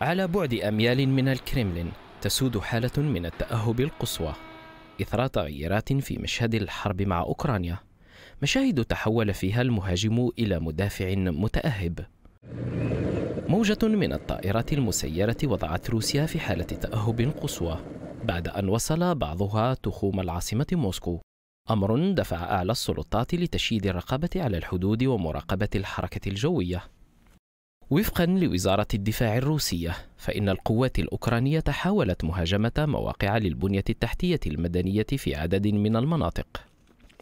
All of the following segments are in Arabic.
على بعد أميال من الكريملين تسود حالة من التأهب القصوى إثر تغييرات في مشهد الحرب مع أوكرانيا مشاهد تحول فيها المهاجم إلى مدافع متأهب موجة من الطائرات المسيرة وضعت روسيا في حالة تأهب قصوى بعد أن وصل بعضها تخوم العاصمة موسكو أمر دفع أعلى السلطات لتشييد الرقابة على الحدود ومراقبة الحركة الجوية وفقا لوزارة الدفاع الروسية فإن القوات الأوكرانية حاولت مهاجمة مواقع للبنية التحتية المدنية في عدد من المناطق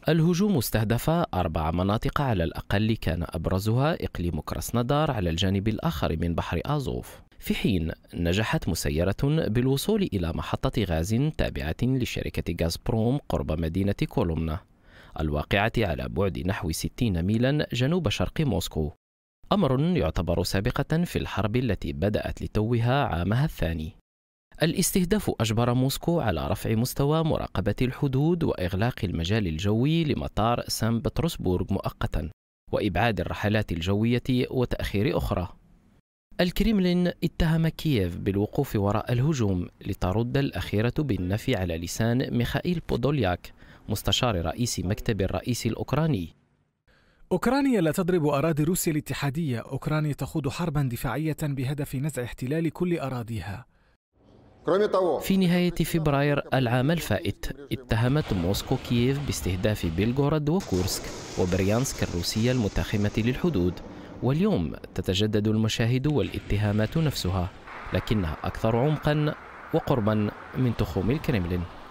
الهجوم استهدف أربع مناطق على الأقل كان أبرزها إقليم كراسنادار على الجانب الآخر من بحر آزوف في حين نجحت مسيرة بالوصول إلى محطة غاز تابعة لشركة غازبروم قرب مدينة كولومنا الواقعة على بعد نحو 60 ميلا جنوب شرق موسكو أمر يعتبر سابقة في الحرب التي بدأت لتوها عامها الثاني. الاستهداف أجبر موسكو على رفع مستوى مراقبة الحدود وإغلاق المجال الجوي لمطار سان بطرسبورغ مؤقتا، وإبعاد الرحلات الجوية وتأخير أخرى. الكريملين اتهم كييف بالوقوف وراء الهجوم لترد الأخيرة بالنفي على لسان ميخائيل بودولياك مستشار رئيس مكتب الرئيس الأوكراني أوكرانيا لا تضرب أراضي روسيا الاتحادية أوكرانيا تخوض حربا دفاعية بهدف نزع احتلال كل أراضيها في نهاية فبراير العام الفائت اتهمت موسكو كييف باستهداف بيلغوراد وكورسك وبريانسك الروسية المتاخمة للحدود واليوم تتجدد المشاهد والاتهامات نفسها لكنها أكثر عمقا وقربا من تخوم الكرملين